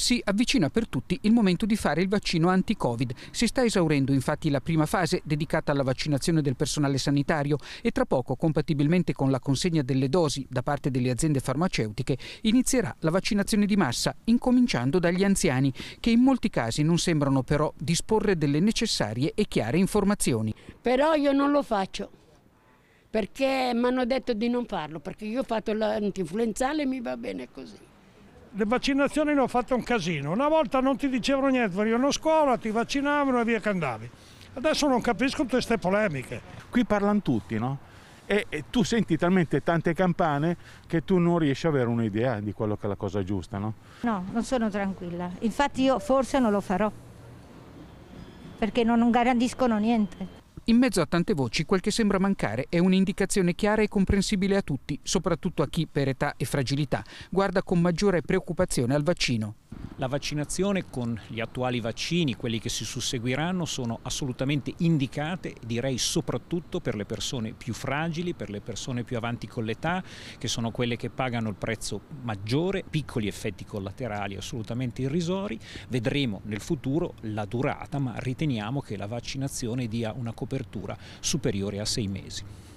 Si avvicina per tutti il momento di fare il vaccino anti-Covid. Si sta esaurendo infatti la prima fase dedicata alla vaccinazione del personale sanitario e tra poco, compatibilmente con la consegna delle dosi da parte delle aziende farmaceutiche, inizierà la vaccinazione di massa, incominciando dagli anziani, che in molti casi non sembrano però disporre delle necessarie e chiare informazioni. Però io non lo faccio perché mi hanno detto di non farlo, perché io ho fatto l'antinfluenzale e mi va bene così le vaccinazioni ne ho fatte un casino. Una volta non ti dicevano niente, venivano a scuola, ti vaccinavano e via che andavi. Adesso non capisco tutte queste polemiche. Qui parlano tutti, no? E, e, tu senti talmente tante campane che tu non riesci ad avere un'idea di quello che è la cosa giusta, no? No, non sono tranquilla. Infatti io forse non lo farò, perché non, non garantiscono niente. In mezzo a tante voci quel che sembra mancare è un'indicazione chiara e comprensibile a tutti, soprattutto a chi, per età e fragilità, guarda con maggiore preoccupazione al vaccino. La vaccinazione con gli attuali vaccini, quelli che si susseguiranno, sono assolutamente indicate, direi soprattutto per le persone più fragili, per le persone più avanti con l'età, che sono quelle che pagano il prezzo maggiore, piccoli effetti collaterali assolutamente irrisori. Vedremo nel futuro la durata, ma riteniamo che la vaccinazione dia una copertura superiore a sei mesi.